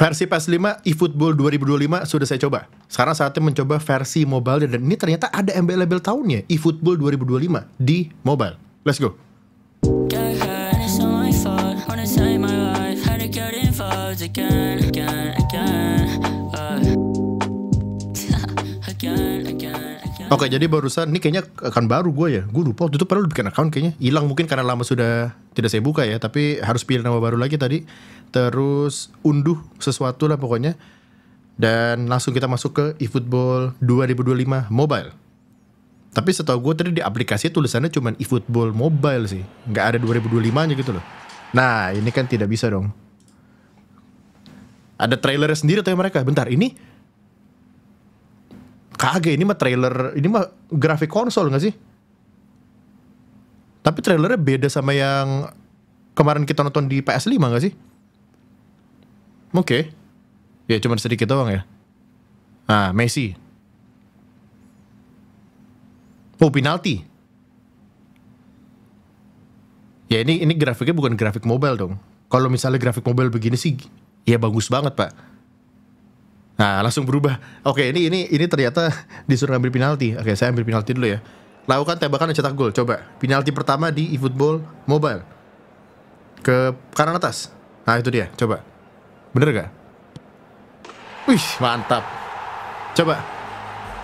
Versi PS5 eFootball 2025 sudah saya coba. Sekarang saatnya mencoba versi mobile dan ini ternyata ada embel-embel tahunnya eFootball 2025 di mobile. Let's go. Oke, jadi barusan ini kayaknya akan baru gue ya. Gue lupa waktu itu padahal bikin account kayaknya hilang mungkin karena lama sudah tidak saya buka ya, tapi harus pilih nama baru lagi tadi. Terus unduh sesuatu lah pokoknya. Dan langsung kita masuk ke eFootball 2025 Mobile. Tapi setahu gue tadi di aplikasi tulisannya cuman eFootball Mobile sih. Nggak ada 2025 aja gitu loh. Nah, ini kan tidak bisa dong. Ada trailernya sendiri tuh ya mereka. Bentar, ini Kagak ini mah trailer, ini mah grafik konsol gak sih? Tapi trailernya beda sama yang kemarin kita nonton di PS5 gak sih? Oke. Okay. Ya cuma sedikit doang ya. Nah, Messi. Oh, penalti. Ya ini ini grafiknya bukan grafik mobile dong. Kalau misalnya grafik mobile begini sih ya bagus banget, Pak Nah, langsung berubah. Oke, ini ini ini ternyata disuruh ambil penalti. Oke, saya ambil penalti dulu ya. Lakukan tembakan dan cetak gol. Coba. Penalti pertama di eFootball Mobile. Ke kanan atas. Nah, itu dia. Coba. Bener gak? Wih, mantap. Coba.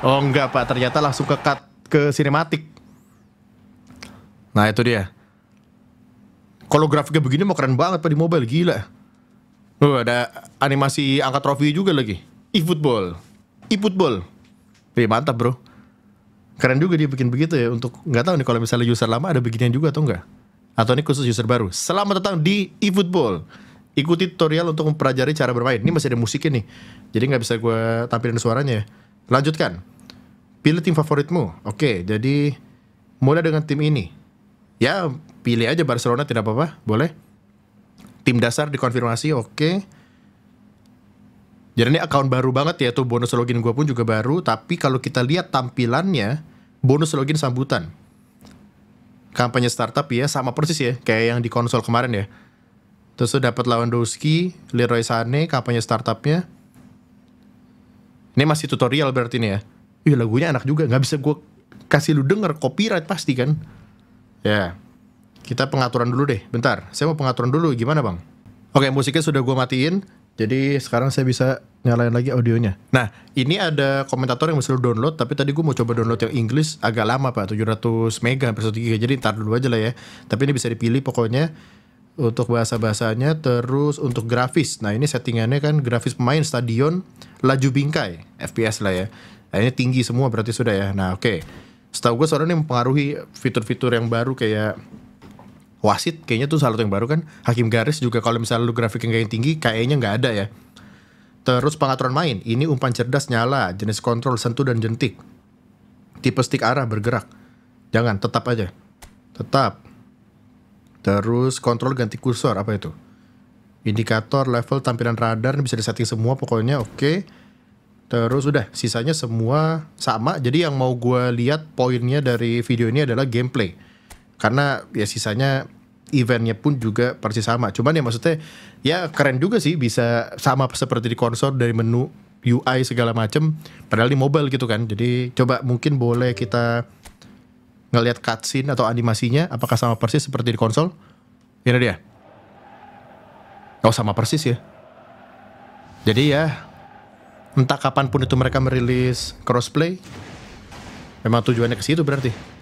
Oh, enggak, Pak. Ternyata langsung ke cut ke sinematik. Nah, itu dia. Kalau grafiknya begini mau keren banget Pak di mobile, gila. Loh, ada animasi angkat trofi juga lagi e-football. E-football. Wih, mantap, Bro. Keren juga dia bikin begitu ya untuk nggak tahu nih kalau misalnya user lama ada beginian juga atau enggak. Atau ini khusus user baru. Selamat datang di e-football. Ikuti tutorial untuk mempelajari cara bermain. Ini masih ada musiknya nih. Jadi nggak bisa gue tampilin suaranya ya. Lanjutkan. Pilih tim favoritmu. Oke, jadi mulai dengan tim ini. Ya, pilih aja Barcelona tidak apa-apa, boleh. Tim dasar dikonfirmasi, oke. Jadi ini account baru banget ya tuh bonus login gue pun juga baru. Tapi kalau kita lihat tampilannya, bonus login sambutan. Kampanye startup ya sama persis ya kayak yang di konsol kemarin ya. Terus tuh dapat Doski, Leroy Sane, kampanye startupnya. Ini masih tutorial berarti nih ya. Iya lagunya enak juga, nggak bisa gue kasih lu denger copyright pasti kan. Ya, kita pengaturan dulu deh, bentar. Saya mau pengaturan dulu, gimana bang? Oke, musiknya sudah gue matiin jadi sekarang saya bisa nyalain lagi audionya. Nah, ini ada komentator yang mesti lo download, tapi tadi gue mau coba download yang Inggris agak lama pak, 700 mega per 1 giga, jadi ntar dulu aja lah ya. Tapi ini bisa dipilih pokoknya untuk bahasa-bahasanya, terus untuk grafis. Nah, ini settingannya kan grafis pemain stadion laju bingkai, FPS lah ya. Nah, ini tinggi semua berarti sudah ya. Nah, oke. Okay. Setahu gue soalnya ini mempengaruhi fitur-fitur yang baru kayak wasit kayaknya tuh salah satu yang baru kan hakim garis juga kalau misalnya lu yang kayak yang tinggi kayaknya nggak ada ya terus pengaturan main ini umpan cerdas nyala jenis kontrol sentuh dan jentik tipe stick arah bergerak jangan tetap aja tetap terus kontrol ganti kursor apa itu indikator level tampilan radar bisa disetting semua pokoknya oke okay. Terus udah sisanya semua sama. Jadi yang mau gue lihat poinnya dari video ini adalah gameplay. Karena ya sisanya eventnya pun juga persis sama. Cuman ya maksudnya ya keren juga sih bisa sama seperti di konsol dari menu UI segala macem. Padahal di mobile gitu kan. Jadi coba mungkin boleh kita ngelihat cutscene atau animasinya apakah sama persis seperti di konsol? Ini ya, dia. Oh sama persis ya. Jadi ya entah kapan pun itu mereka merilis crossplay. Memang tujuannya ke situ berarti.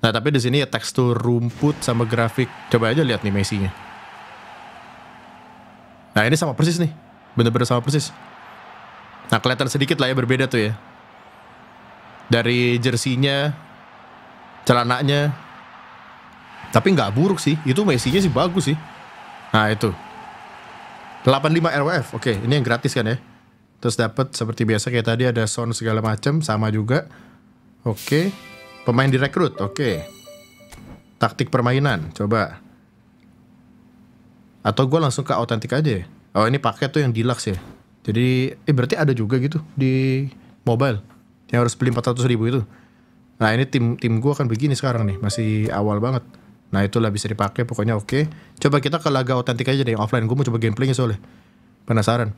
Nah, tapi di sini ya tekstur rumput sama grafik. Coba aja lihat nih Messi-nya. Nah, ini sama persis nih. Bener-bener sama persis. Nah, kelihatan sedikit lah ya berbeda tuh ya. Dari jersinya, celananya. Tapi nggak buruk sih. Itu Messi-nya sih bagus sih. Nah, itu. 85 RWF. Oke, ini yang gratis kan ya. Terus dapat seperti biasa kayak tadi ada sound segala macam sama juga. Oke. Pemain direkrut, oke. Okay. Taktik permainan, coba. Atau gue langsung ke autentik aja. Ya? Oh ini paket tuh yang deluxe ya. Jadi, eh berarti ada juga gitu di mobile yang harus beli 400 ribu itu. Nah ini tim tim gue akan begini sekarang nih, masih awal banget. Nah itulah bisa dipakai, pokoknya oke. Okay. Coba kita ke laga autentik aja deh, offline. Gue mau coba gameplaynya soalnya, penasaran.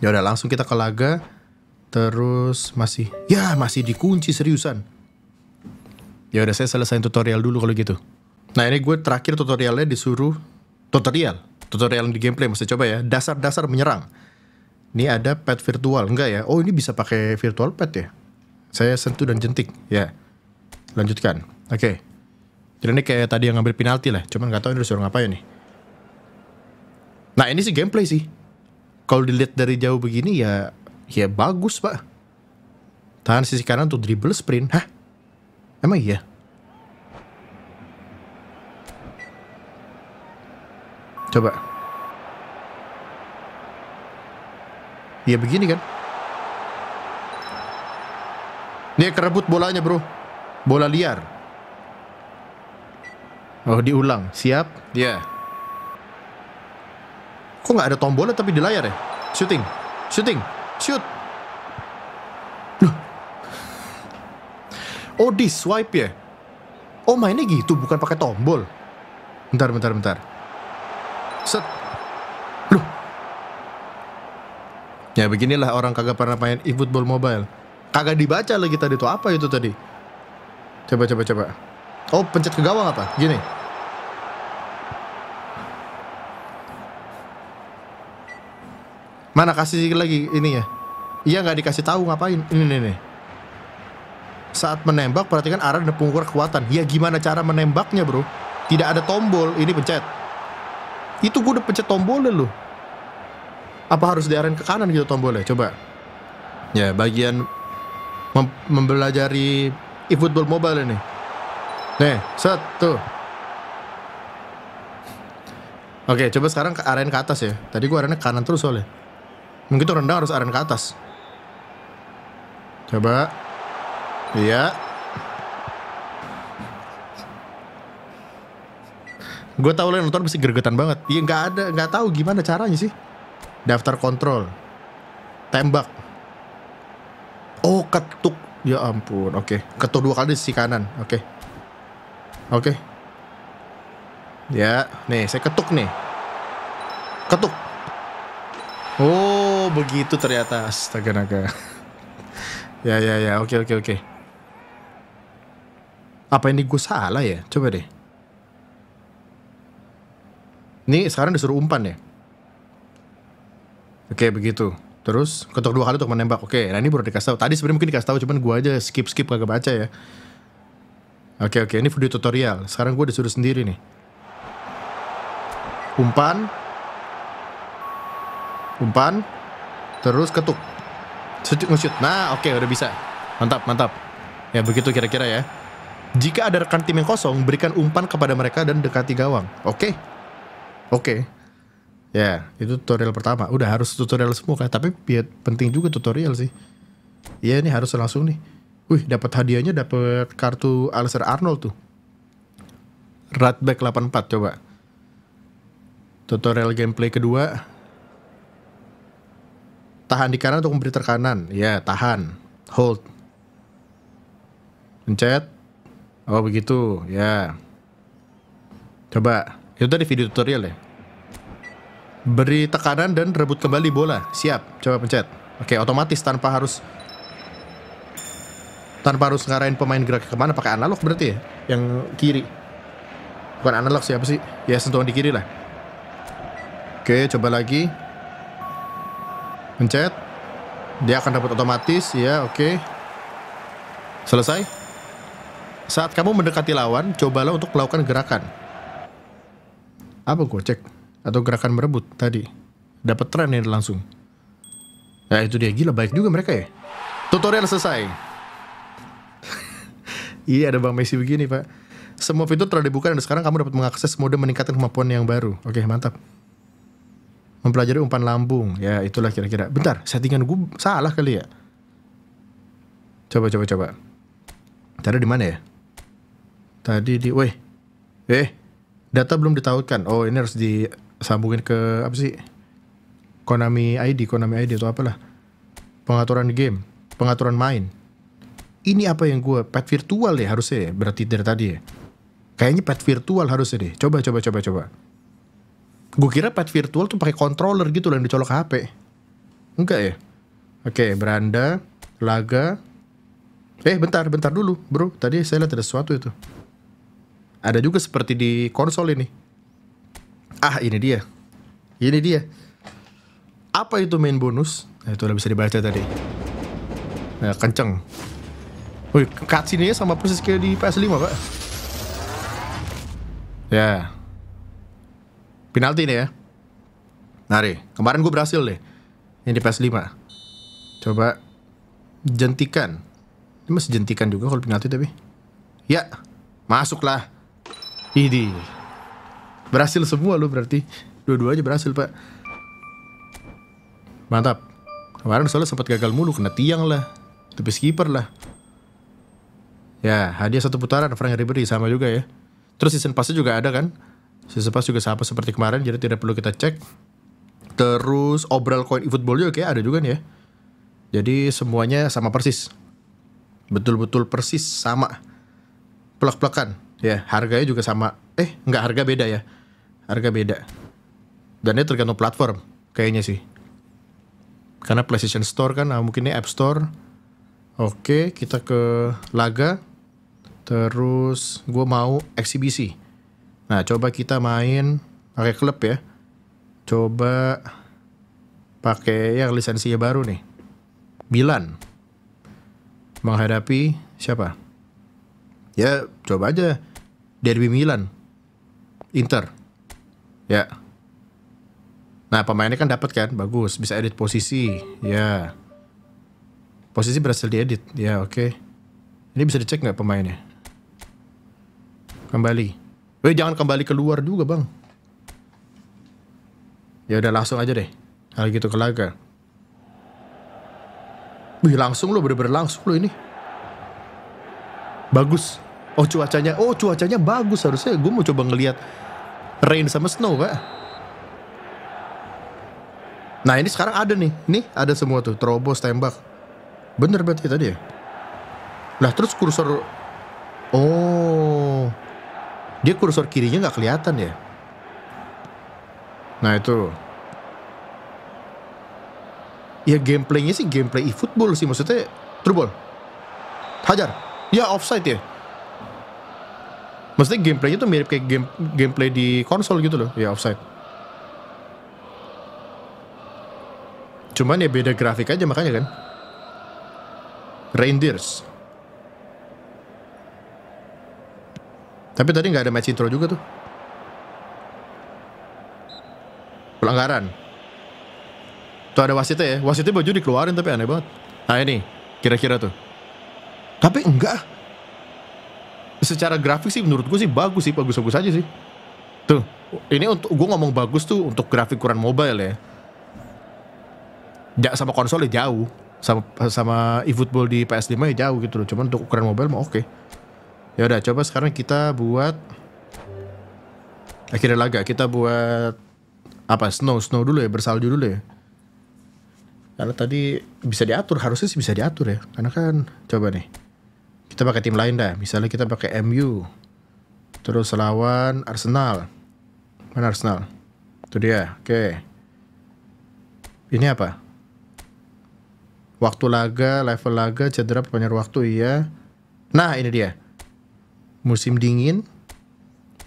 Ya udah langsung kita ke laga, terus masih, ya masih dikunci seriusan. Ya udah saya selesain tutorial dulu kalau gitu. Nah ini gue terakhir tutorialnya disuruh tutorial, tutorial di gameplay mesti coba ya. Dasar-dasar menyerang. Ini ada pet virtual enggak ya? Oh ini bisa pakai virtual pet ya? Saya sentuh dan jentik ya. Lanjutkan. Oke. Okay. Jadi ini kayak tadi yang ngambil penalti lah. Cuman nggak tahu ini disuruh ngapain nih. Nah ini sih gameplay sih. Kalau dilihat dari jauh begini ya ya bagus pak. Tahan sisi kanan untuk dribble sprint. Hah? Emang iya? Coba. Ya begini kan? Dia kerebut bolanya bro. Bola liar. Oh diulang. Siap? Ya. Yeah. Kok nggak ada tombolnya tapi di layar ya? Shooting. Shooting. Shoot. Oh, di swipe ya? Oh, mainnya gitu, bukan pakai tombol. Bentar, bentar, bentar. Set. Loh. Ya, beginilah orang kagak pernah main e-football Mobile. Kagak dibaca lagi tadi tuh. Apa itu tadi? Coba, coba, coba. Oh, pencet ke gawang apa? Gini. Mana kasih lagi ini ya? Iya nggak dikasih tahu ngapain? Ini nih nih saat menembak perhatikan arah dan pengukur kekuatan. Ya gimana cara menembaknya bro? Tidak ada tombol, ini pencet. Itu gue udah pencet tombol loh. Apa harus diarahin ke kanan gitu tombolnya? Coba. Ya bagian mem mempelajari e-football mobile ini. Nih, set, tuh. Oke, coba sekarang ke arahin ke atas ya. Tadi gue arahinnya ke kanan terus soalnya. Mungkin tuh rendah harus arahin ke atas. Coba. Iya. Gue tau lo yang nonton pasti gergetan banget. Iya nggak ada, nggak tahu gimana caranya sih. Daftar kontrol, tembak. Oh ketuk, ya ampun. Oke, okay. ketuk dua kali di sisi kanan. Oke, okay. oke. Okay. Ya, nih saya ketuk nih. Ketuk. Oh begitu ternyata. Astaga naga. ya ya ya. Oke okay, oke okay, oke. Okay. Apa ini gue salah ya? Coba deh. Ini sekarang disuruh umpan ya. Oke begitu. Terus ketuk dua kali untuk menembak. Oke, nah ini baru dikasih tahu. Tadi sebenarnya mungkin dikasih tahu, cuman gue aja skip skip kagak baca ya. Oke oke, ini video tutorial. Sekarang gue disuruh sendiri nih. Umpan, umpan, terus ketuk, ngesut. Nah oke udah bisa. Mantap mantap. Ya begitu kira-kira ya. Jika ada rekan tim yang kosong, berikan umpan kepada mereka dan dekati gawang. Oke. Okay. Oke. Okay. Ya, yeah, itu tutorial pertama. Udah harus tutorial semua kan, tapi biar penting juga tutorial sih. Iya, yeah, ini harus langsung nih. Wih, dapat hadiahnya dapat kartu Alistair Arnold tuh. Right back 84 coba. Tutorial gameplay kedua. Tahan di kanan untuk memberi tekanan. Ya, yeah, tahan. Hold. Pencet Oh begitu, ya. Coba, itu tadi video tutorial ya. Beri tekanan dan rebut kembali bola. Siap, coba pencet. Oke, otomatis tanpa harus tanpa harus ngarahin pemain gerak kemana pakai analog berarti ya yang kiri bukan analog siapa sih ya sentuhan di kiri lah oke coba lagi pencet dia akan dapat otomatis ya oke selesai saat kamu mendekati lawan, cobalah untuk melakukan gerakan. Apa gocek? Atau gerakan merebut tadi? Dapat tren ini langsung. Ya itu dia, gila baik juga mereka ya. Tutorial selesai. iya ada Bang Messi begini pak. Semua fitur telah dibuka dan sekarang kamu dapat mengakses mode meningkatkan kemampuan yang baru. Oke mantap. Mempelajari umpan lambung. Ya itulah kira-kira. Bentar, settingan gue salah kali ya. Coba, coba, coba. Cara di mana ya? tadi di weh eh data belum ditautkan oh ini harus disambungin ke apa sih Konami ID Konami ID atau apalah pengaturan game pengaturan main ini apa yang gue pet virtual deh ya harusnya ya, berarti dari tadi ya kayaknya pet virtual harusnya deh coba coba coba coba gue kira pet virtual tuh pakai controller gitu loh yang dicolok HP enggak ya oke beranda laga eh bentar bentar dulu bro tadi saya lihat ada sesuatu itu ada juga seperti di konsol ini. Ah, ini dia. Ini dia. Apa itu main bonus? Nah, itu udah bisa dibaca tadi. Nah, kenceng. Wih, cutscene-nya sama persis kayak di PS5, Pak. Ya. Penalti nih ya. Nari. Kemarin gue berhasil deh. Ini di PS5. Coba jentikan. Ini masih jentikan juga kalau penalti tapi. Ya, masuklah. Ini berhasil semua lo berarti. Dua-duanya berhasil pak. Mantap. Kemarin soalnya sempat gagal mulu kena tiang lah, tipis skipper lah. Ya hadiah satu putaran Frank Ribery sama juga ya. Terus season pass juga ada kan? Season pass juga sama seperti kemarin jadi tidak perlu kita cek. Terus obral coin football juga kayak ada juga nih ya. Jadi semuanya sama persis. Betul-betul persis sama. Plek-plekan. Ya, harganya juga sama. Eh, nggak harga beda ya. Harga beda. Dan ini tergantung platform kayaknya sih. Karena PlayStation Store kan, nah mungkin ini App Store. Oke, kita ke laga. Terus gue mau eksibisi. Nah, coba kita main pakai klub ya. Coba pakai yang lisensinya baru nih. Milan menghadapi siapa? Ya coba aja derby Milan Inter ya nah pemainnya kan dapat kan bagus bisa edit posisi ya posisi berhasil diedit ya oke okay. ini bisa dicek nggak pemainnya kembali Weh jangan kembali keluar juga bang ya udah langsung aja deh hal gitu ke laga Wih langsung lo bener-bener langsung lo ini Bagus oh cuacanya oh cuacanya bagus harusnya gue mau coba ngelihat rain sama snow kak nah ini sekarang ada nih nih ada semua tuh terobos tembak bener berarti tadi ya nah terus kursor oh dia kursor kirinya nggak kelihatan ya nah itu ya gameplaynya sih gameplay e-football sih maksudnya Trubol. hajar ya offside ya Maksudnya gameplaynya tuh mirip kayak game gameplay di konsol gitu loh, ya offside. Cuman ya beda grafik aja makanya kan. Reindeers. Tapi tadi nggak ada match intro juga tuh. Pelanggaran. Tuh ada wasitnya ya. Wasitnya baju dikeluarin tapi aneh banget. Nah ini, kira-kira tuh. Tapi enggak secara grafik sih menurut gue sih bagus sih bagus-bagus aja sih tuh ini untuk gue ngomong bagus tuh untuk grafik ukuran mobile ya sama konsol ya jauh sama sama eFootball di PS5 ya jauh gitu loh cuman untuk ukuran mobile mah oke okay. ya udah coba sekarang kita buat akhirnya laga kita buat apa snow snow dulu ya bersalju dulu ya karena tadi bisa diatur harusnya sih bisa diatur ya karena kan coba nih kita pakai tim lain dah. Misalnya kita pakai MU. Terus lawan Arsenal. Mana Arsenal? Itu dia. Oke. Okay. Ini apa? Waktu laga, level laga, cedera banyak waktu iya. Nah, ini dia. Musim dingin,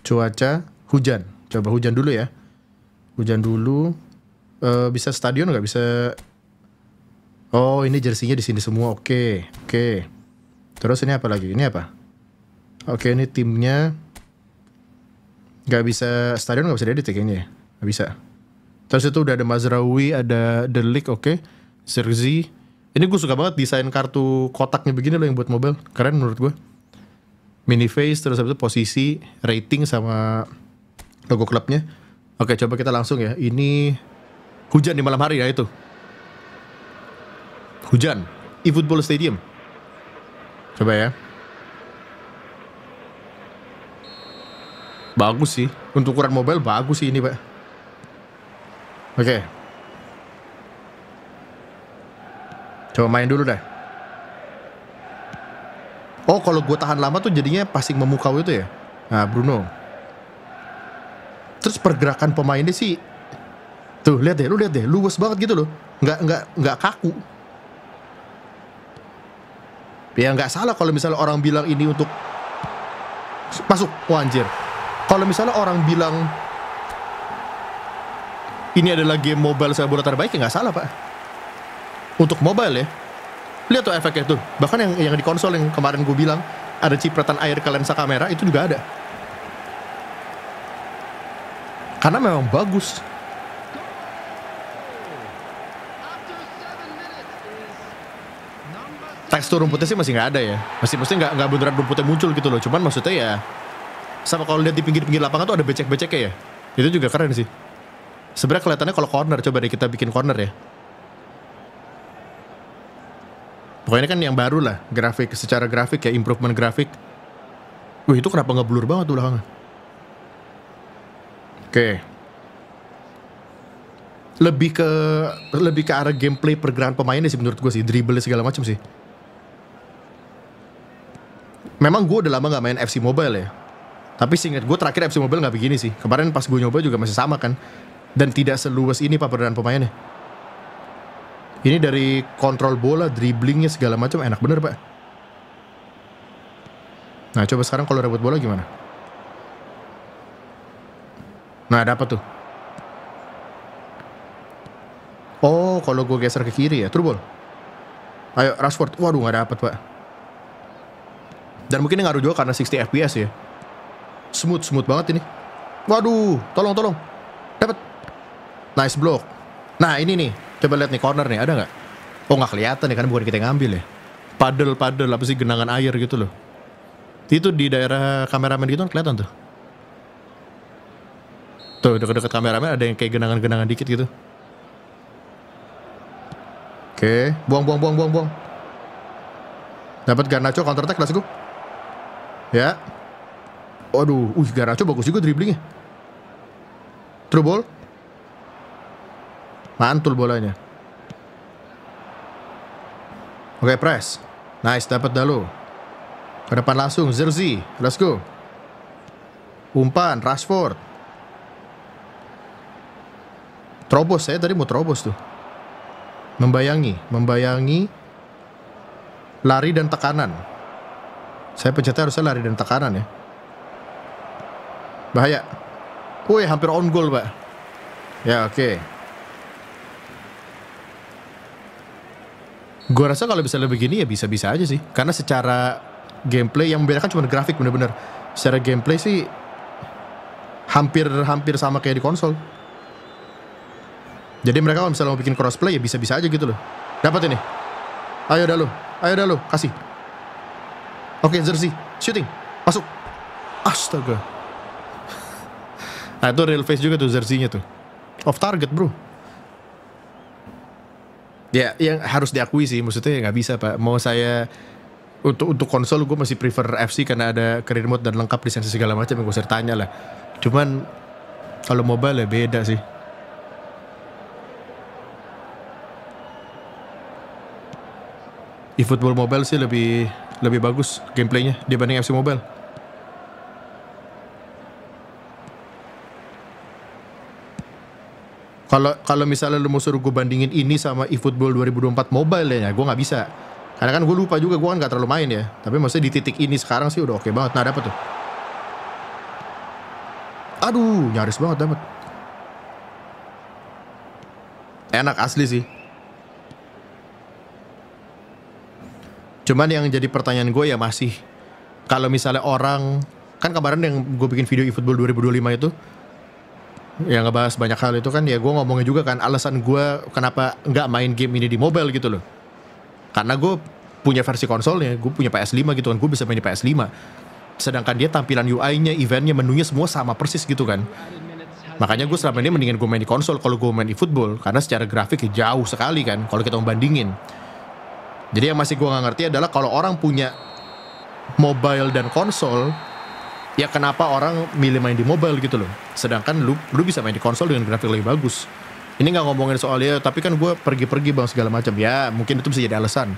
cuaca, hujan. Coba hujan dulu ya. Hujan dulu. E, bisa stadion nggak? Bisa Oh, ini jersinya di sini semua. Oke, okay, oke. Okay. Terus ini apa lagi? Ini apa? Oke, ini timnya nggak bisa stadion nggak bisa diedit ya kayaknya ya. Nggak bisa. Terus itu udah ada Mazraoui, ada Delik, oke. Okay. Serzi. Ini gue suka banget desain kartu kotaknya begini loh yang buat mobile. Keren menurut gue. Mini face, terus habis itu posisi, rating sama logo klubnya. Oke, coba kita langsung ya. Ini hujan di malam hari ya itu. Hujan. E-Football Stadium. Coba ya. Bagus sih. Untuk ukuran mobile bagus sih ini, Pak. Oke. Okay. Coba main dulu deh. Oh, kalau gue tahan lama tuh jadinya passing memukau itu ya. Nah, Bruno. Terus pergerakan pemainnya sih Tuh, lihat deh, lu lihat deh, luwes banget gitu loh. Nggak nggak nggak kaku. Ya nggak salah kalau misalnya orang bilang ini untuk masuk oh, Kalau misalnya orang bilang ini adalah game mobile bola terbaik ya nggak salah pak. Untuk mobile ya. Lihat tuh efeknya tuh. Bahkan yang yang di konsol yang kemarin gue bilang ada cipratan air ke lensa kamera itu juga ada. Karena memang bagus. tekstur rumputnya sih masih nggak ada ya. Masih mesti nggak nggak beneran rumputnya muncul gitu loh. Cuman maksudnya ya sama kalau lihat di pinggir-pinggir lapangan tuh ada becek-beceknya ya. Itu juga keren sih. Sebenarnya kelihatannya kalau corner coba deh kita bikin corner ya. Pokoknya ini kan yang baru lah grafik secara grafik ya improvement grafik. Wih itu kenapa nggak banget tuh belakangnya? Oke. Lebih ke lebih ke arah gameplay pergerakan pemainnya sih menurut gue sih dribble segala macam sih memang gue udah lama nggak main FC Mobile ya. Tapi singkat gue terakhir FC Mobile nggak begini sih. Kemarin pas gue nyoba juga masih sama kan. Dan tidak seluas ini pak pemainnya. Ini dari kontrol bola, dribblingnya segala macam enak bener pak. Nah coba sekarang kalau rebut bola gimana? Nah dapat tuh. Oh kalau gue geser ke kiri ya, turbol. Ayo Rashford, waduh gak dapat pak. Dan mungkin ini ngaruh juga karena 60 fps ya. Smooth, smooth banget ini. Waduh, tolong, tolong. Dapat. Nice block. Nah, ini nih. Coba lihat nih corner nih, ada nggak? Oh, nggak kelihatan ya karena bukan kita yang ngambil ya. Padel, padel, apa sih genangan air gitu loh. Itu di daerah kameramen gitu kan kelihatan tuh. Tuh, deket-deket kameramen ada yang kayak genangan-genangan dikit gitu. Oke, buang, buang, buang, buang, buang. Dapat Garnacho counter attack, let's go. Ya. Aduh, uh, Garacho bagus juga dribblingnya. True ball. Mantul bolanya. Oke, okay, press. Nice, dapat dalu, Ke depan langsung, Zerzi. Let's go. Umpan, Rashford. Terobos, saya tadi mau terobos tuh. Membayangi, membayangi lari dan tekanan. Saya pencetnya harusnya lari dan tekanan ya. Bahaya. Woi, hampir on goal, Pak. Ya, oke. Okay. Gue rasa kalau bisa lebih gini ya bisa-bisa aja sih. Karena secara gameplay yang membedakan cuma grafik bener-bener. Secara gameplay sih hampir-hampir sama kayak di konsol. Jadi mereka kalau misalnya mau bikin crossplay ya bisa-bisa aja gitu loh. Dapat ini. Ayo dah lo. Ayo dah lo. Kasih. Oke, jersey. Shooting. Masuk. Astaga. Nah, itu real face juga tuh jersey-nya tuh. Off target, bro. Ya, yang harus diakui sih. Maksudnya ya nggak bisa, Pak. Mau saya... Untuk, untuk konsol gue masih prefer FC karena ada career mode dan lengkap di lisensi segala macam yang gue sertanya lah. Cuman kalau mobile ya beda sih. eFootball mobile sih lebih lebih bagus gameplaynya dibanding FC Mobile. Kalau kalau misalnya lu mau suruh gue bandingin ini sama eFootball 2024 mobile ya, gue nggak bisa. Karena kan gue lupa juga, gue kan nggak terlalu main ya. Tapi maksudnya di titik ini sekarang sih udah oke okay banget. Nah dapat tuh. Aduh, nyaris banget dapat. Enak asli sih. Cuman yang jadi pertanyaan gue ya masih kalau misalnya orang kan kemarin yang gue bikin video eFootball 2025 itu yang ngebahas banyak hal itu kan ya gue ngomongnya juga kan alasan gue kenapa nggak main game ini di mobile gitu loh karena gue punya versi konsolnya gue punya PS5 gitu kan gue bisa main di PS5 sedangkan dia tampilan UI-nya eventnya menunya semua sama persis gitu kan makanya gue selama ini mendingan gue main di konsol kalau gue main di football karena secara grafik jauh sekali kan kalau kita membandingin jadi yang masih gue nggak ngerti adalah kalau orang punya mobile dan konsol, ya kenapa orang milih main di mobile gitu loh. Sedangkan lu, lu bisa main di konsol dengan grafik lebih bagus. Ini nggak ngomongin soal ya, tapi kan gue pergi-pergi bang segala macam. Ya mungkin itu bisa jadi alasan.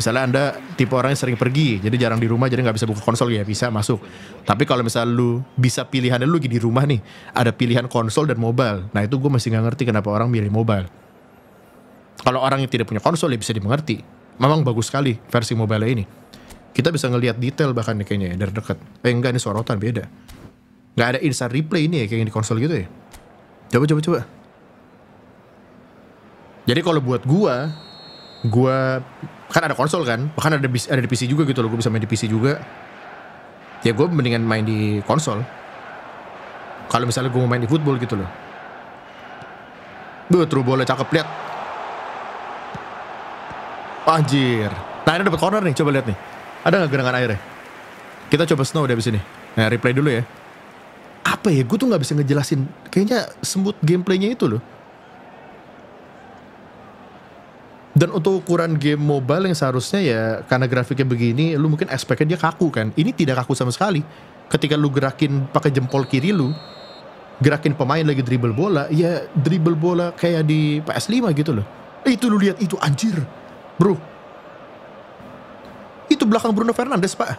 Misalnya anda tipe orang yang sering pergi, jadi jarang di rumah, jadi nggak bisa buka konsol ya bisa masuk. Tapi kalau misal lu bisa pilihannya lu di rumah nih, ada pilihan konsol dan mobile. Nah itu gue masih nggak ngerti kenapa orang milih mobile. Kalau orang yang tidak punya konsol ya bisa dimengerti memang bagus sekali versi mobile ini. Kita bisa ngelihat detail bahkan nih kayaknya ya, dari dekat. Eh enggak ini sorotan beda. Gak ada instant replay ini ya kayak di konsol gitu ya. Coba coba coba. Jadi kalau buat gua, gua kan ada konsol kan, bahkan ada ada di PC juga gitu loh, gua bisa main di PC juga. Ya gua mendingan main di konsol. Kalau misalnya gue mau main di football gitu loh. Duh, true cakep lihat Anjir. Nah, ini dapat corner nih. Coba lihat nih. Ada nggak gerangan airnya? Kita coba snow deh di sini. Nah, replay dulu ya. Apa ya? Gue tuh nggak bisa ngejelasin. Kayaknya sembut gameplaynya itu loh. Dan untuk ukuran game mobile yang seharusnya ya karena grafiknya begini, lu mungkin aspeknya dia kaku kan. Ini tidak kaku sama sekali. Ketika lu gerakin pakai jempol kiri lu, gerakin pemain lagi dribble bola, ya dribble bola kayak di PS5 gitu loh. Eh, itu lu lihat itu anjir. Bro, itu belakang Bruno Fernandes pak.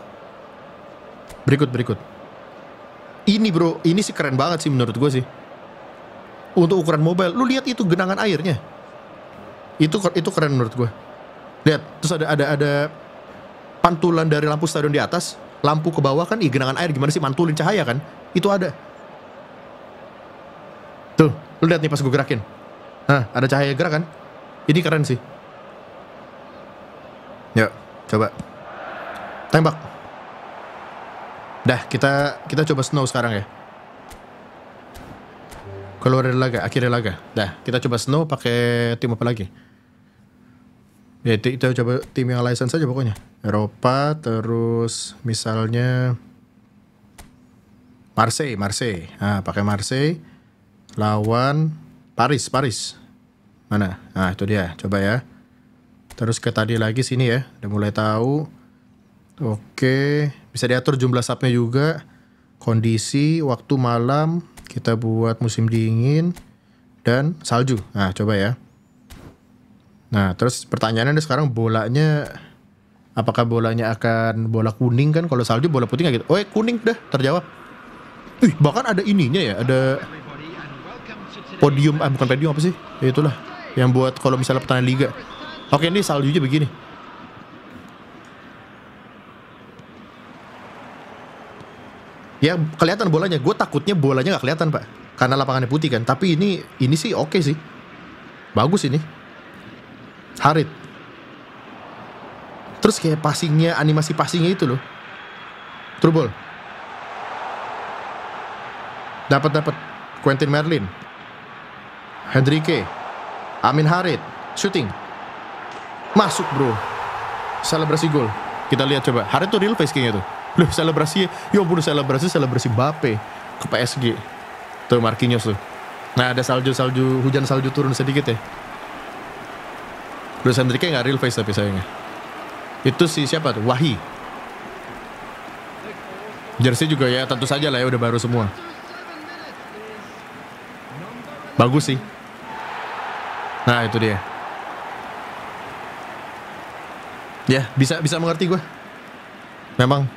Berikut, berikut. Ini bro, ini sih keren banget sih menurut gue sih. Untuk ukuran mobile, lu lihat itu genangan airnya. Itu itu keren menurut gue. Lihat, terus ada ada ada pantulan dari lampu stadion di atas, lampu ke bawah kan, ih genangan air gimana sih mantulin cahaya kan? Itu ada. Tuh, lu lihat nih pas gue gerakin. Nah, ada cahaya gerak kan? Ini keren sih. Yuk, coba. Tembak. Dah, kita kita coba snow sekarang ya. Keluar dari laga, akhirnya laga. Dah, kita coba snow pakai tim apa lagi? Ya, kita coba tim yang license saja pokoknya. Eropa, terus misalnya Marseille, Marseille. Ah pakai Marseille lawan Paris, Paris. Mana? Nah, itu dia. Coba ya. Terus ke tadi lagi sini ya, udah mulai tahu. Oke, bisa diatur jumlah subnya juga. Kondisi, waktu malam, kita buat musim dingin, dan salju. Nah, coba ya. Nah, terus pertanyaannya sekarang bolanya apakah bolanya akan bola kuning kan kalau salju bola putih nggak gitu. Oh, eh, kuning dah terjawab. Ih, bahkan ada ininya ya, ada podium ah bukan podium apa sih? Ya itulah yang buat kalau misalnya pertandingan liga. Oke ini saljunya begini. Ya kelihatan bolanya. Gue takutnya bolanya nggak kelihatan pak, karena lapangannya putih kan. Tapi ini ini sih oke sih, bagus ini. Harit. Terus kayak passingnya, animasi passingnya itu loh. Trubol. Dapat dapat Quentin Merlin. Hendrike. Amin Harit. Shooting. Masuk bro. Selebrasi gol. Kita lihat coba. Hari itu real face kayaknya tuh. Loh selebrasi. Ya, ya ampun selebrasi selebrasi Bape ke PSG. Tuh Marquinhos tuh. Nah ada salju-salju, hujan salju turun sedikit ya. Luis Enrique nggak real face tapi sayangnya. Itu si siapa tuh? Wahi. Jersey juga ya tentu saja lah ya udah baru semua. Bagus sih. Nah itu dia. Ya, bisa bisa mengerti gue. Memang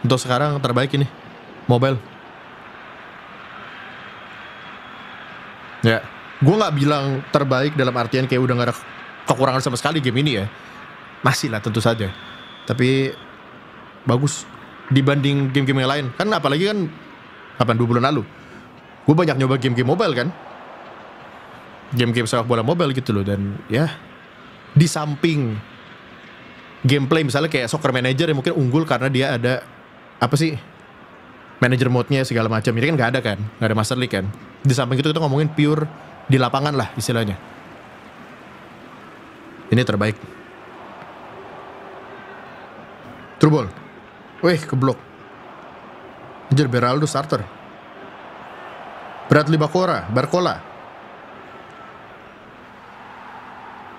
untuk sekarang terbaik ini mobile. Ya, gue nggak bilang terbaik dalam artian kayak udah nggak ada kekurangan sama sekali game ini ya. Masih lah tentu saja. Tapi bagus dibanding game-game yang lain. Kan apalagi kan kapan dua bulan lalu gue banyak nyoba game-game mobile kan game-game sepak bola mobile gitu loh dan ya di samping gameplay misalnya kayak soccer manager yang mungkin unggul karena dia ada apa sih manager mode-nya segala macam ini kan nggak ada kan nggak ada master league kan di samping itu kita ngomongin pure di lapangan lah istilahnya ini terbaik Trubol Wih keblok Anjir Beraldo starter Bradley Bakora Barcola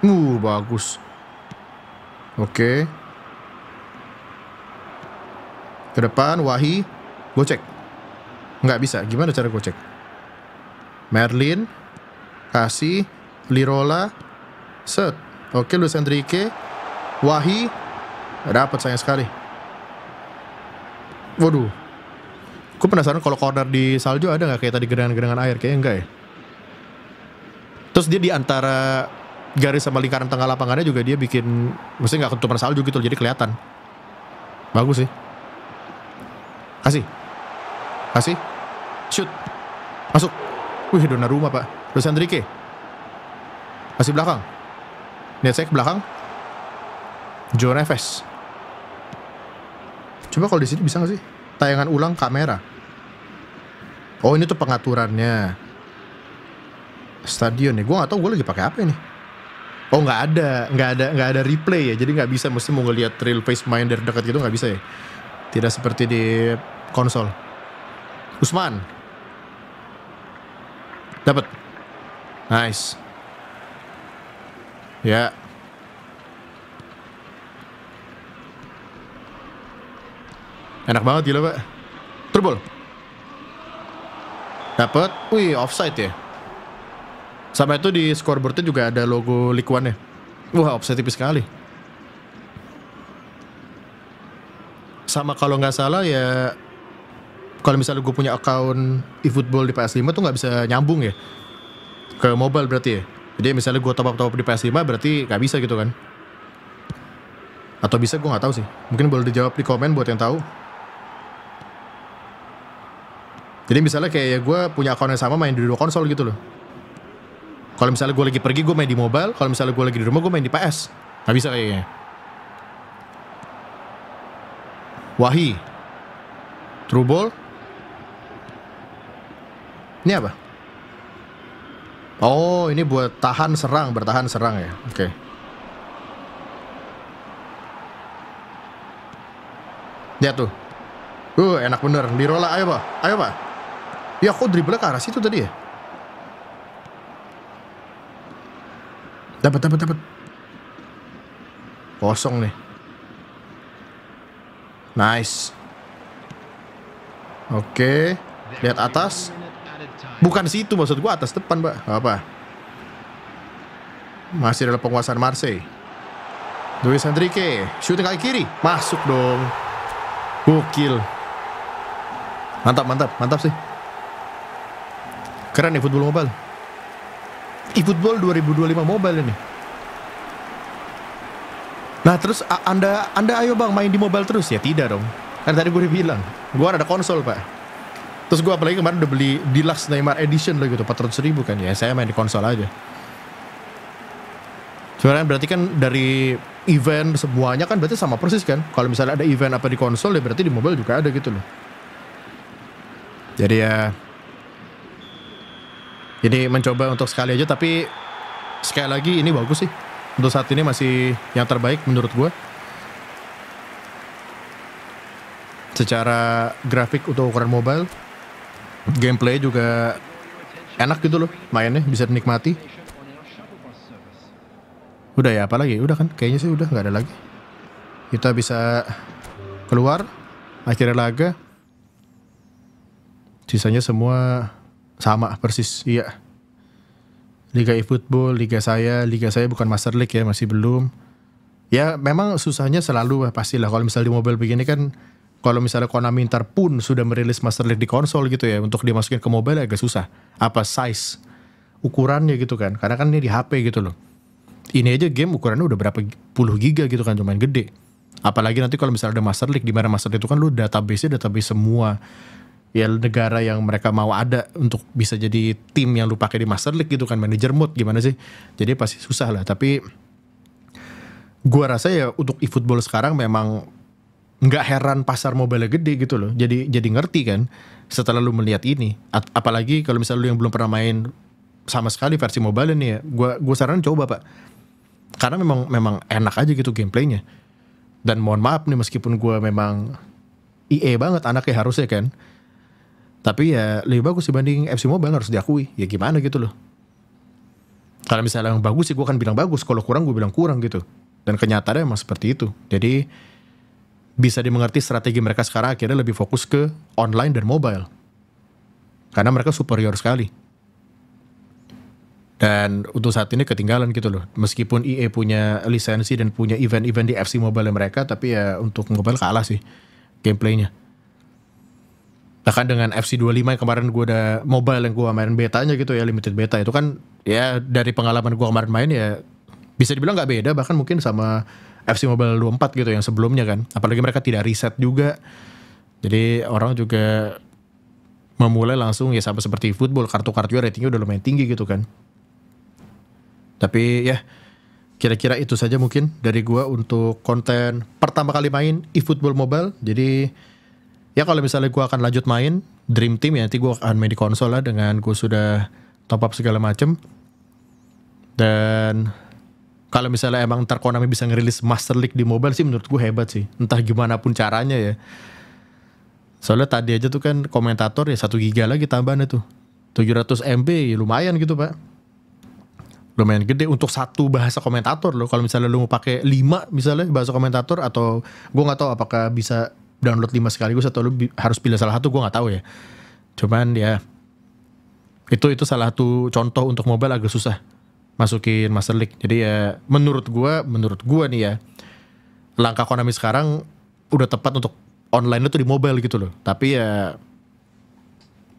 Uh bagus Oke. Ke depan Wahi gocek. Nggak bisa. Gimana cara gocek? Merlin kasih Lirola set. Oke, Luis Enrique. Wahi dapat sayang sekali. Waduh. Gue penasaran kalau corner di salju ada nggak kayak tadi gerangan-gerangan air? Kayaknya enggak ya. Terus dia di antara garis sama lingkaran tengah lapangannya juga dia bikin mesti nggak ketutupan salju gitu jadi kelihatan bagus sih kasih kasih shoot masuk wih dona rumah pak Luis Enrique kasih belakang lihat saya ke belakang John Neves coba kalau di sini bisa nggak sih tayangan ulang kamera oh ini tuh pengaturannya stadion nih gue nggak tahu gue lagi pakai apa ini Oh nggak ada, nggak ada, nggak ada replay ya. Jadi nggak bisa mesti mau ngeliat real face main dari dekat gitu nggak bisa ya. Tidak seperti di konsol. Usman, dapat, nice. Ya. Enak banget gila pak. Terbol. Dapat. Wih offside ya. Sama itu di scoreboardnya juga ada logo Likuan ya. Wah, offset tipis sekali. Sama kalau nggak salah ya kalau misalnya gue punya account eFootball di PS5 tuh nggak bisa nyambung ya ke mobile berarti ya. Jadi misalnya gue top up top up di PS5 berarti nggak bisa gitu kan? Atau bisa gue nggak tahu sih. Mungkin boleh dijawab di komen buat yang tahu. Jadi misalnya kayak ya gue punya akun yang sama main di dua konsol gitu loh. Kalau misalnya gue lagi pergi, gue main di mobile. Kalau misalnya gue lagi di rumah, gue main di PS. Gak bisa kayaknya. Wahi. True ball. Ini apa? Oh, ini buat tahan serang, bertahan serang ya. Oke. Okay. Lihat tuh. Uh, enak bener. dirola ayo pak. Ayo pak. Ya, kok dribble ke arah situ tadi ya? Dapat, dapat, dapat. Kosong nih. Nice. Oke, lihat atas. Bukan situ maksud gua atas depan, mbak. Apa? Masih dalam penguasaan Marseille. Luis Enrique, shooting kaki kiri, masuk dong. Gokil. Mantap, mantap, mantap sih. Keren nih football mobile eFootball 2025 mobile ini. Nah terus anda anda ayo bang main di mobile terus ya tidak dong. Kan tadi gue udah bilang, gue ada konsol pak. Terus gue apalagi kemarin udah beli deluxe Neymar edition lagi gitu, 400 ribu kan ya. Saya main di konsol aja. Sebenarnya berarti kan dari event semuanya kan berarti sama persis kan. Kalau misalnya ada event apa di konsol ya berarti di mobile juga ada gitu loh. Jadi ya jadi mencoba untuk sekali aja tapi sekali lagi ini bagus sih. Untuk saat ini masih yang terbaik menurut gue. Secara grafik untuk ukuran mobile, gameplay juga enak gitu loh mainnya bisa dinikmati. Udah ya, apalagi Udah kan? Kayaknya sih udah nggak ada lagi. Kita bisa keluar, akhirnya laga. Sisanya semua sama persis, iya. Liga e-football, liga saya, liga saya bukan Master League ya, masih belum. Ya memang susahnya selalu eh, pastilah kalau misalnya di mobile begini kan kalau misalnya Konami ntar pun sudah merilis Master League di konsol gitu ya untuk dimasukin ke mobile agak susah apa size ukurannya gitu kan karena kan ini di HP gitu loh ini aja game ukurannya udah berapa puluh giga gitu kan cuman gede apalagi nanti kalau misalnya ada Master League di mana Master League itu kan lu database-nya database semua ya negara yang mereka mau ada untuk bisa jadi tim yang lu pakai di Master League gitu kan manajer mood gimana sih jadi pasti susah lah tapi gua rasa ya untuk e-football sekarang memang nggak heran pasar mobile gede gitu loh jadi jadi ngerti kan setelah lu melihat ini apalagi kalau misalnya lu yang belum pernah main sama sekali versi mobile ini ya gua gua saran coba pak karena memang memang enak aja gitu gameplaynya dan mohon maaf nih meskipun gua memang IE banget anaknya harusnya kan tapi ya lebih bagus dibanding FC Mobile harus diakui. Ya gimana gitu loh. Kalau misalnya yang bagus sih gue akan bilang bagus. Kalau kurang gue bilang kurang gitu. Dan kenyataannya emang seperti itu. Jadi bisa dimengerti strategi mereka sekarang akhirnya lebih fokus ke online dan mobile. Karena mereka superior sekali. Dan untuk saat ini ketinggalan gitu loh. Meskipun EA punya lisensi dan punya event-event di FC Mobile mereka, tapi ya untuk mobile kalah sih gameplaynya bahkan dengan FC25 yang kemarin gue ada mobile yang gue main betanya gitu ya limited beta itu kan ya dari pengalaman gue kemarin main ya bisa dibilang nggak beda bahkan mungkin sama FC Mobile 24 gitu yang sebelumnya kan apalagi mereka tidak riset juga jadi orang juga memulai langsung ya sama seperti football kartu kartu ratingnya udah lumayan tinggi gitu kan tapi ya kira-kira itu saja mungkin dari gue untuk konten pertama kali main eFootball Mobile jadi ya kalau misalnya gue akan lanjut main Dream Team ya nanti gue akan main di konsol lah dengan gue sudah top up segala macem dan kalau misalnya emang ntar Konami bisa ngerilis Master League di mobile sih menurut gue hebat sih entah gimana pun caranya ya soalnya tadi aja tuh kan komentator ya satu giga lagi tambahannya tuh 700 MB ya lumayan gitu pak lumayan gede untuk satu bahasa komentator loh kalau misalnya lu mau pakai 5 misalnya bahasa komentator atau gue nggak tahu apakah bisa download 5 sekaligus atau lu harus pilih salah satu gue nggak tahu ya cuman ya itu itu salah satu contoh untuk mobile agak susah masukin Master League jadi ya menurut gue menurut gue nih ya langkah Konami sekarang udah tepat untuk online itu di mobile gitu loh tapi ya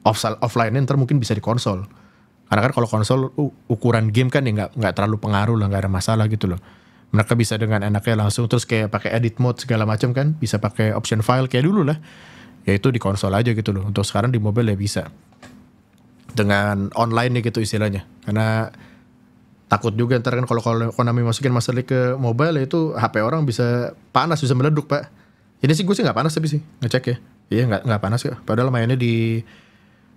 off offline ntar mungkin bisa di konsol karena kan kalau konsol ukuran game kan ya nggak nggak terlalu pengaruh lah nggak ada masalah gitu loh mereka bisa dengan enaknya langsung terus kayak pakai edit mode segala macam kan bisa pakai option file kayak dulu lah yaitu di konsol aja gitu loh untuk sekarang di mobile ya bisa dengan online gitu istilahnya karena takut juga ntar kan kalau Konami masukin masalah ke mobile ya itu HP orang bisa panas bisa meleduk pak ini sih gue sih nggak panas tapi sih ngecek ya iya nggak nggak panas ya padahal mainnya di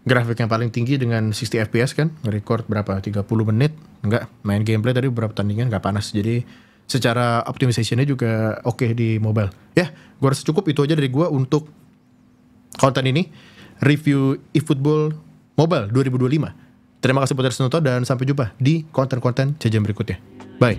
grafik yang paling tinggi dengan 60 fps kan nge-record berapa 30 menit enggak main gameplay tadi beberapa tandingan nggak panas jadi secara optimisasinya juga oke okay di mobile. Ya, yeah, gue rasa cukup itu aja dari gue untuk konten ini review eFootball Mobile 2025. Terima kasih buat nonton dan sampai jumpa di konten-konten jajan berikutnya. Bye.